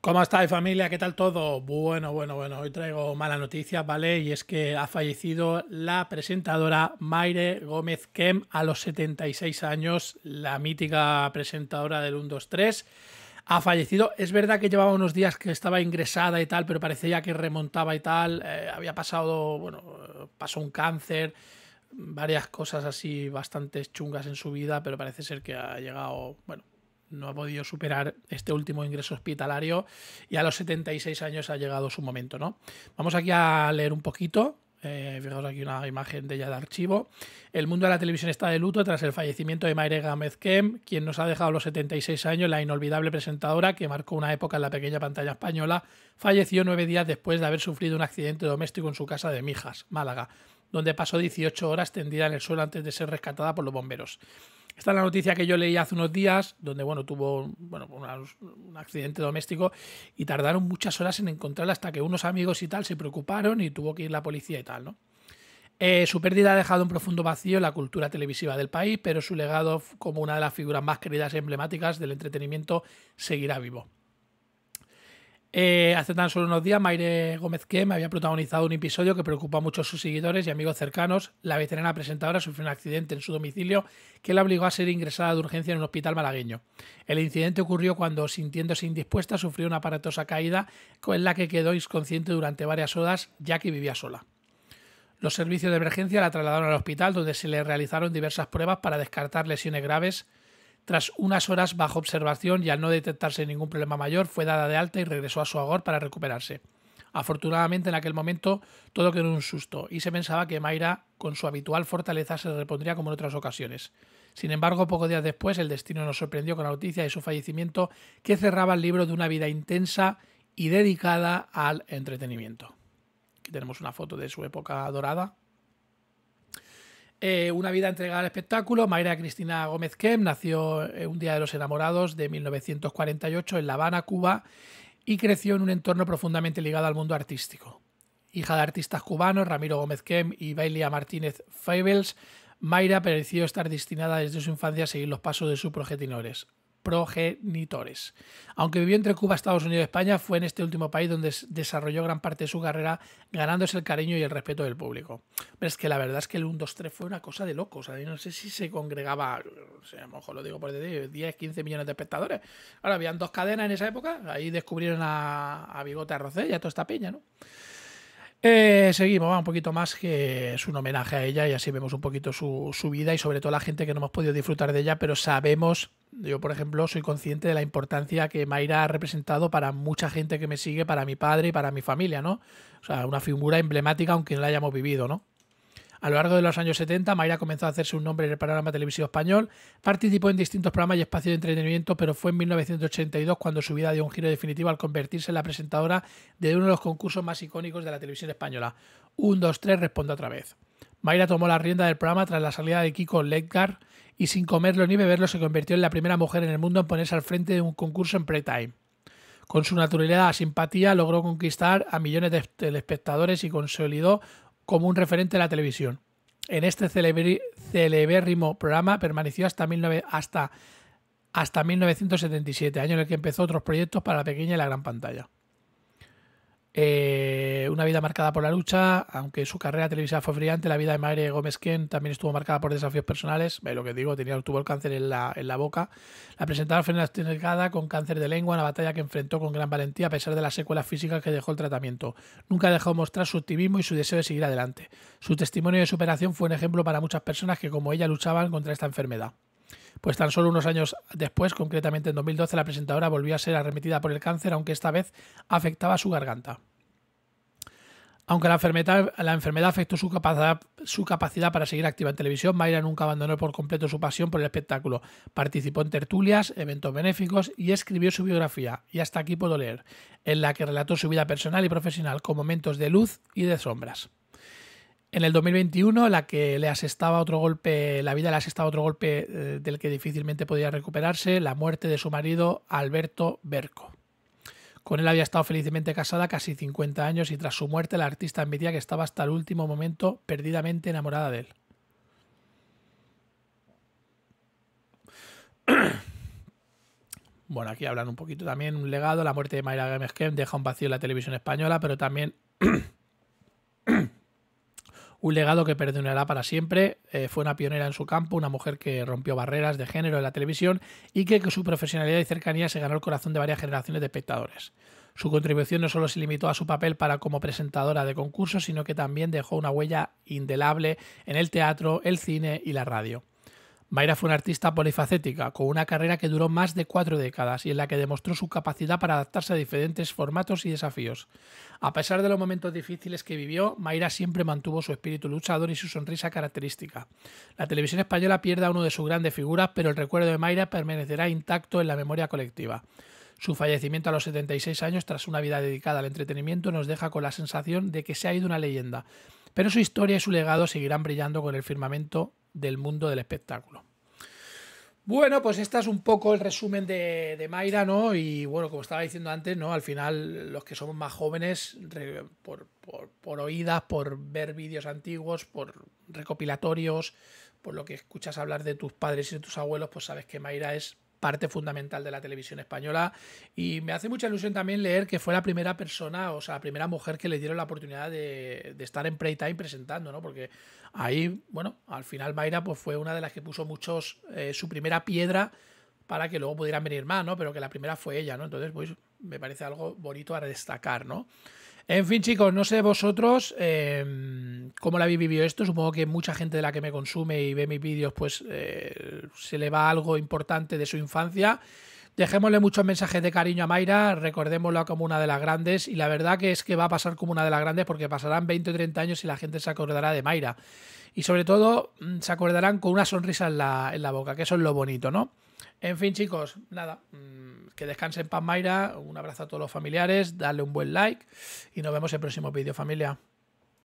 ¿Cómo estáis familia? ¿Qué tal todo? Bueno, bueno, bueno, hoy traigo mala noticia, ¿vale? Y es que ha fallecido la presentadora Maire Gómez Kem a los 76 años, la mítica presentadora del 1-2-3. Ha fallecido. Es verdad que llevaba unos días que estaba ingresada y tal, pero parecía que remontaba y tal. Eh, había pasado, bueno, pasó un cáncer, varias cosas así bastante chungas en su vida, pero parece ser que ha llegado, bueno, no ha podido superar este último ingreso hospitalario y a los 76 años ha llegado su momento, ¿no? Vamos aquí a leer un poquito. Eh, fijaos aquí una imagen de ella de archivo. El mundo de la televisión está de luto tras el fallecimiento de Mayre Gámez Kem, quien nos ha dejado a los 76 años, la inolvidable presentadora que marcó una época en la pequeña pantalla española. Falleció nueve días después de haber sufrido un accidente doméstico en su casa de Mijas, Málaga, donde pasó 18 horas tendida en el suelo antes de ser rescatada por los bomberos. Esta es la noticia que yo leí hace unos días, donde bueno, tuvo bueno, un accidente doméstico y tardaron muchas horas en encontrarla hasta que unos amigos y tal se preocuparon y tuvo que ir la policía y tal, ¿no? Eh, su pérdida ha dejado un profundo vacío en la cultura televisiva del país, pero su legado como una de las figuras más queridas y e emblemáticas del entretenimiento seguirá vivo. Eh, hace tan solo unos días, Maire Gómez me había protagonizado un episodio que preocupa a muchos sus seguidores y amigos cercanos. La veterana presentadora sufrió un accidente en su domicilio que la obligó a ser ingresada de urgencia en un hospital malagueño. El incidente ocurrió cuando, sintiéndose indispuesta, sufrió una aparatosa caída con la que quedó inconsciente durante varias horas, ya que vivía sola. Los servicios de emergencia la trasladaron al hospital, donde se le realizaron diversas pruebas para descartar lesiones graves tras unas horas bajo observación y al no detectarse ningún problema mayor, fue dada de alta y regresó a su hogar para recuperarse. Afortunadamente en aquel momento todo quedó un susto y se pensaba que Mayra, con su habitual fortaleza, se repondría como en otras ocasiones. Sin embargo, pocos días después el destino nos sorprendió con la noticia de su fallecimiento que cerraba el libro de una vida intensa y dedicada al entretenimiento. Aquí tenemos una foto de su época dorada, eh, una vida entregada al espectáculo. Mayra Cristina Gómez Kem nació eh, un día de los enamorados de 1948 en La Habana, Cuba, y creció en un entorno profundamente ligado al mundo artístico. Hija de artistas cubanos, Ramiro Gómez Kem y Bailia Martínez Fables, Mayra pareció estar destinada desde su infancia a seguir los pasos de sus progenitores progenitores. Aunque vivió entre Cuba, Estados Unidos y España, fue en este último país donde desarrolló gran parte de su carrera, ganándose el cariño y el respeto del público. Pero es que la verdad es que el 1, 2, 3 fue una cosa de locos. no sé si se congregaba, a lo mejor lo digo por decir, 10, 15 millones de espectadores. Ahora, habían dos cadenas en esa época, ahí descubrieron a, Bigote a y a toda esta peña. ¿no? Eh, seguimos, un poquito más que es un homenaje a ella y así vemos un poquito su, su, vida y sobre todo la gente que no hemos podido disfrutar de ella, pero sabemos yo, por ejemplo, soy consciente de la importancia que Mayra ha representado para mucha gente que me sigue, para mi padre y para mi familia, ¿no? O sea, una figura emblemática aunque no la hayamos vivido, ¿no? A lo largo de los años 70, Mayra comenzó a hacerse un nombre en el panorama televisivo español, participó en distintos programas y espacios de entretenimiento, pero fue en 1982 cuando su vida dio un giro definitivo al convertirse en la presentadora de uno de los concursos más icónicos de la televisión española. Un, dos, tres, responde otra vez. Mayra tomó la rienda del programa tras la salida de Kiko Ledgar y sin comerlo ni beberlo se convirtió en la primera mujer en el mundo en ponerse al frente de un concurso en pre-time. Con su naturalidad y simpatía logró conquistar a millones de espectadores y consolidó como un referente de la televisión. En este celebérrimo programa permaneció hasta, 19, hasta, hasta 1977, año en el que empezó otros proyectos para la pequeña y la gran pantalla. Eh, una vida marcada por la lucha, aunque su carrera televisiva fue brillante, la vida de Maire Gómez Ken también estuvo marcada por desafíos personales, lo que digo, tenía, tuvo el cáncer en la, boca. La presentadora fue diagnosticada con cáncer de lengua, una batalla que enfrentó con gran valentía a pesar de las secuelas físicas que dejó el tratamiento. Nunca dejó mostrar su optimismo y su deseo de seguir adelante. Su testimonio de superación fue un ejemplo para muchas personas que como ella luchaban contra esta enfermedad. Pues tan solo unos años después, concretamente en 2012, la presentadora volvió a ser arremetida por el cáncer, aunque esta vez afectaba su garganta. Aunque la enfermedad, afectó su capacidad, para seguir activa en televisión, Mayra nunca abandonó por completo su pasión por el espectáculo. Participó en tertulias, eventos benéficos y escribió su biografía, y hasta aquí puedo leer, en la que relató su vida personal y profesional con momentos de luz y de sombras. En el 2021, la que le asestaba otro golpe, la vida le asestaba otro golpe eh, del que difícilmente podía recuperarse, la muerte de su marido Alberto Berco. Con él había estado felizmente casada casi 50 años y tras su muerte la artista admitía que estaba hasta el último momento perdidamente enamorada de él. Bueno, aquí hablan un poquito también un legado. La muerte de Mayra Gámez-Kem deja un vacío en la televisión española, pero también un legado que perdurará para siempre. Eh, fue una pionera en su campo, una mujer que rompió barreras de género en la televisión y que con su profesionalidad y cercanía se ganó el corazón de varias generaciones de espectadores. Su contribución no solo se limitó a su papel para como presentadora de concursos, sino que también dejó una huella indelable en el teatro, el cine y la radio. Mayra fue una artista polifacética, con una carrera que duró más de cuatro décadas y en la que demostró su capacidad para adaptarse a diferentes formatos y desafíos. A pesar de los momentos difíciles que vivió, Mayra siempre mantuvo su espíritu luchador y su sonrisa característica. La televisión española pierde a uno de sus grandes figuras, pero el recuerdo de Mayra permanecerá intacto en la memoria colectiva. Su fallecimiento a los 76 años, tras una vida dedicada al entretenimiento, nos deja con la sensación de que se ha ido una leyenda. Pero su historia y su legado seguirán brillando con el firmamento del mundo del espectáculo. Bueno, pues este es un poco el resumen de, Mayra, ¿no? Y bueno, como estaba diciendo antes, ¿no? Al final, los que somos más jóvenes, por, por, oídas, por ver vídeos antiguos, por recopilatorios, por lo que escuchas hablar de tus padres y de tus abuelos, pues sabes que Mayra es parte fundamental de la televisión española y me hace mucha ilusión también leer que fue la primera persona, o sea, la primera mujer que le dieron la oportunidad de, estar en Playtime presentando, ¿no? Porque ahí, bueno, al final Mayra pues fue una de las que puso muchos eh, su primera piedra para que luego pudieran venir más, ¿no? Pero que la primera fue ella, ¿no? Entonces, pues me parece algo bonito a destacar, ¿no? En fin, chicos, no sé vosotros em, cómo la habéis vivido esto. Supongo que mucha gente de la que me consume y ve mis vídeos, pues eh, se le va algo importante de su infancia. Dejémosle muchos mensajes de cariño a Mayra, recordémosla como una de las grandes y la verdad que es que va a pasar como una de las grandes porque pasarán 20 o 30 años y la gente se acordará de Mayra. Y sobre todo mm, se acordarán con una sonrisa en la, boca, que eso es lo bonito, ¿no? En fin, chicos, nada, mm, que descansen en paz Mayra, un abrazo a todos los familiares, dale un buen like y nos vemos en el próximo vídeo familia.